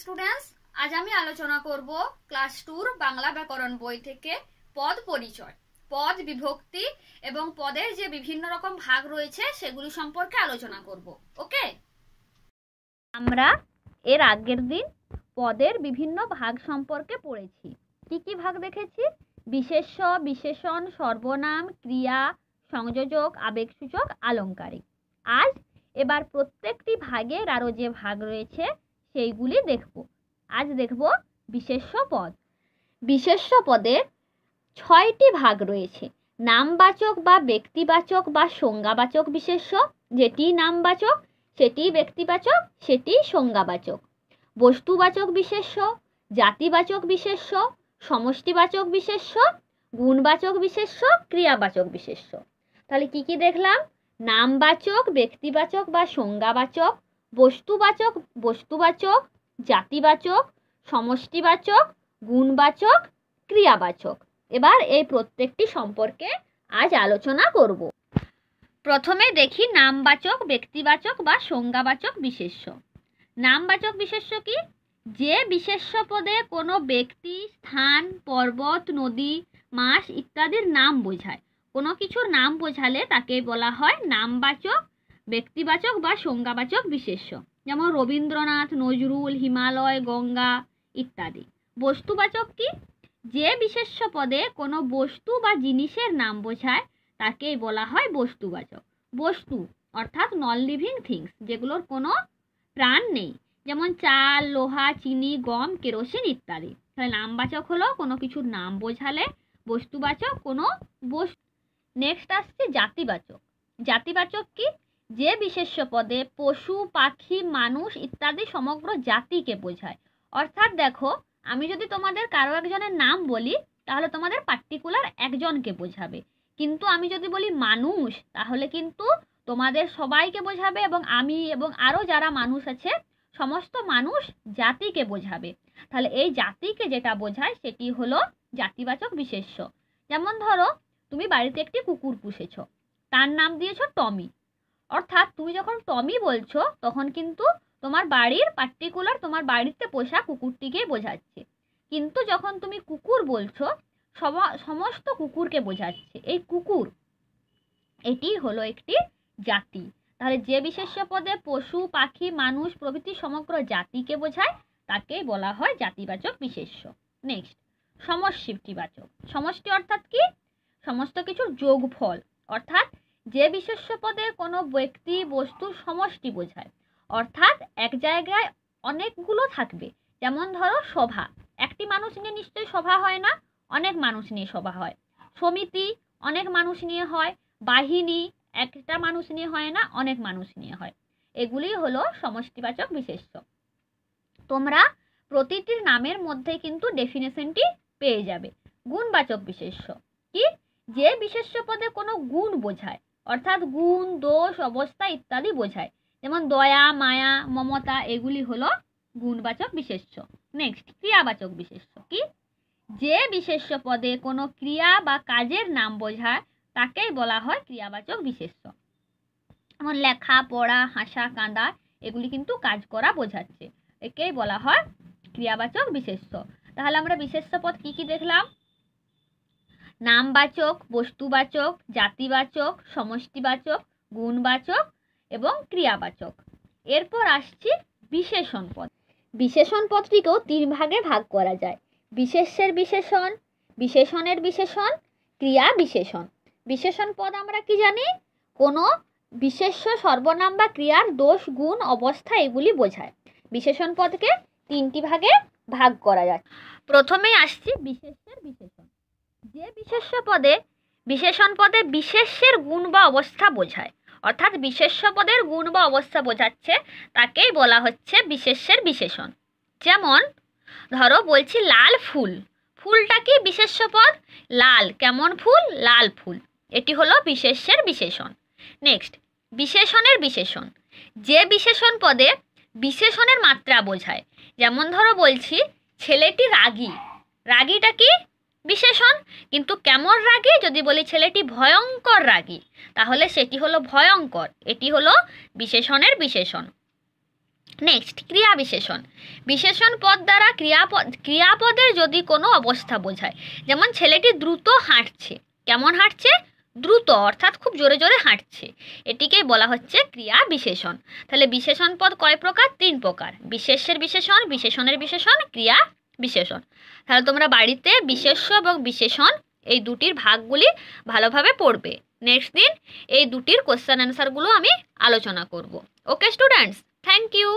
students আজ আমি আলোচনা করব ক্লাস টুর বাংলা ব্যাকরণ বই থেকে পদ পরিচয় পদ বিভক্তি এবং পদের যে বিভিন্ন রকম ভাগ রয়েছে সেগুলি সম্পর্কে আলোচনা করব ওকে আমরা এর আগের দিন পদের বিভিন্ন ভাগ সম্পর্কে পড়েছি কি কি ভাগ দেখেছি বিশেষ্য বিশেষণ সর্বনাম ক্রিয়া সংযোজক আবেগসূচক আলঙ্কারিক আজ এবার প্রত্যেকটি ভাগের আরও যে ভাগ রয়েছে সেইগুলি দেখব আজ দেখব বিশেষ্য পদ বিশেষ্য পদের ছয়টি ভাগ রয়েছে নামবাচক বা ব্যক্তিবাচক বা সংজ্ঞাবাচক বিশেষ্য যেটি নামবাচক সেটি ব্যক্তিবাচক সেটি সংজ্ঞাবাচক বস্তুবাচক বিশেষ্য জাতিবাচক বিশেষ্য সমষ্টিবাচক বিশেষ্য গুণবাচক বিশেষ্য ক্রিয়াবাচক বিশেষ্য তাহলে কি কি দেখলাম নামবাচক ব্যক্তিবাচক বা সংজ্ঞাবাচক বস্তুবাচক বস্তুবাচক জাতিবাচক সমষ্টিবাচক গুণবাচক ক্রিয়াবাচক এবার এই প্রত্যেকটি সম্পর্কে আজ আলোচনা করব প্রথমে দেখি নামবাচক ব্যক্তিবাচক বা সংজ্ঞাবাচক বিশেষ্য নামবাচক বিশেষ্য কি যে বিশেষ্য পদে কোনো ব্যক্তি স্থান পর্বত নদী মাস ইত্যাদির নাম বোঝায় কোনো কিছুর নাম বোঝালে তাকে বলা হয় নামবাচক ব্যক্তিবাচক বা সংজ্ঞাবাচক বিশেষ্য যেমন রবীন্দ্রনাথ নজরুল হিমালয় গঙ্গা ইত্যাদি বস্তুবাচক কি যে বিশেষ্য পদে কোনো বস্তু বা জিনিসের নাম বোঝায় তাকেই বলা হয় বস্তুবাচক বস্তু অর্থাৎ নন লিভিং থিংস যেগুলোর কোনো প্রাণ নেই যেমন চাল লোহা চিনি গম কেরোসিন ইত্যাদি তাহলে নামবাচক হলো কোনো কিছুর নাম বোঝালে বস্তুবাচক কোনো বস্তু নেক্সট আসছে জাতিবাচক জাতিবাচক কি যে বিশেষ্য পদে পশু পাখি মানুষ ইত্যাদি সমগ্র জাতিকে বোঝায় অর্থাৎ দেখো আমি যদি তোমাদের কারো একজনের নাম বলি তাহলে তোমাদের পার্টিকুলার একজনকে বোঝাবে কিন্তু আমি যদি বলি মানুষ তাহলে কিন্তু তোমাদের সবাইকে বোঝাবে এবং আমি এবং আরও যারা মানুষ আছে সমস্ত মানুষ জাতিকে বোঝাবে তাহলে এই জাতিকে যেটা বোঝায় সেটি হলো জাতিবাচক বিশেষ্য যেমন ধরো তুমি বাড়িতে একটি কুকুর পুষেছ তার নাম দিয়েছ টমি অর্থাৎ তুমি যখন টমি বলছো তখন কিন্তু তোমার বাড়ির পার্টিকুলার তোমার বাড়িতে পোষা কুকুরটিকেই বোঝাচ্ছে কিন্তু যখন তুমি কুকুর বলছো সমস্ত কুকুরকে বোঝাচ্ছে এই কুকুর এটি হলো একটি জাতি তাহলে যে বিশেষ্য পদে পশু পাখি মানুষ প্রভৃতি সমগ্র জাতিকে বোঝায় তাকেই বলা হয় জাতিবাচক বিশেষ্য নেক্সট সমষ্টিবাচক সমষ্টি অর্থাৎ কি সমস্ত কিছুর যোগফল অর্থাৎ যে বিশেষ্য পদে কোনো ব্যক্তি বস্তুর সমষ্টি বোঝায় অর্থাৎ এক জায়গায় অনেকগুলো থাকবে যেমন ধরো সভা একটি মানুষ নিয়ে নিশ্চয়ই সভা হয় না অনেক মানুষ নিয়ে সভা হয় সমিতি অনেক মানুষ নিয়ে হয় বাহিনী একটা মানুষ নিয়ে হয় না অনেক মানুষ নিয়ে হয় এগুলি হলো সমষ্টিবাচক বিশেষ্য তোমরা প্রতিটির নামের মধ্যে কিন্তু ডেফিনেশনটি পেয়ে যাবে গুণবাচক বিশেষ্য কি যে বিশেষ্য পদে কোনো গুণ বোঝায় অর্থাৎ গুণ দোষ অবস্থা ইত্যাদি বোঝায় যেমন দয়া মায়া মমতা এগুলি হলো গুণবাচক বিশেষ্য নেক্সট ক্রিয়াবাচক বিশেষ্য কি যে বিশেষ্য পদে কোনো ক্রিয়া বা কাজের নাম বোঝায় তাকেই বলা হয় ক্রিয়াবাচক বিশেষ্য যেমন লেখা পড়া হাসা কাঁদা এগুলি কিন্তু কাজ করা বোঝাচ্ছে একেই বলা হয় ক্রিয়াবাচক বিশেষ্য তাহলে আমরা বিশেষ্য পদ কী কী দেখলাম নামবাচক বস্তুবাচক জাতিবাচক সমষ্টিবাচক গুণবাচক এবং ক্রিয়াবাচক এরপর আসছে বিশেষণ পদ বিশেষণ পদটিকেও তিন ভাগে ভাগ করা যায় বিশেষের বিশেষণ বিশেষণের বিশেষণ ক্রিয়া বিশেষণ বিশেষণ পদ আমরা কি জানি কোনো বিশেষ্য সর্বনাম বা ক্রিয়ার দোষ গুণ অবস্থা এগুলি বোঝায় বিশেষণ পদকে তিনটি ভাগে ভাগ করা যায় প্রথমেই আসছি বিশেষের বিশেষণ যে বিশেষ্য পদে বিশেষণ পদে বিশেষ্যের গুণ বা অবস্থা বোঝায় অর্থাৎ বিশেষ্য পদের গুণ বা অবস্থা বোঝাচ্ছে তাকেই বলা হচ্ছে বিশেষ্যের বিশেষণ যেমন ধরো বলছি লাল ফুল ফুলটা কি বিশেষ্য পদ লাল কেমন ফুল লাল ফুল এটি হলো বিশেষ্যের বিশেষণ নেক্সট বিশেষণের বিশেষণ যে বিশেষণ পদে বিশেষণের মাত্রা বোঝায় যেমন ধরো বলছি ছেলেটি রাগী রাগিটা কি বিশেষণ কিন্তু কেমন রাগী যদি বলি ছেলেটি ভয়ঙ্কর রাগী তাহলে সেটি হলো ভয়ঙ্কর এটি হলো বিশেষণের বিশেষণ নেক্সট ক্রিয়া বিশেষণ বিশেষণ পদ দ্বারা ক্রিয়াপদ ক্রিয়াপদের যদি কোনো অবস্থা বোঝায় যেমন ছেলেটি দ্রুত হাঁটছে কেমন হাঁটছে দ্রুত অর্থাৎ খুব জোরে জোরে হাঁটছে এটিকেই বলা হচ্ছে ক্রিয়া বিশেষণ তাহলে বিশেষণ পদ কয় প্রকার তিন প্রকার বিশেষের বিশেষণ বিশেষণের বিশেষণ ক্রিয়া বিশেষণ তাহলে তোমরা বাড়িতে বিশেষ্য এবং বিশেষণ এই দুটির ভাগগুলি ভালোভাবে পড়বে নেক্সট দিন এই দুটির কোশ্চেন অ্যান্সারগুলো আমি আলোচনা করব ওকে স্টুডেন্টস থ্যাংক ইউ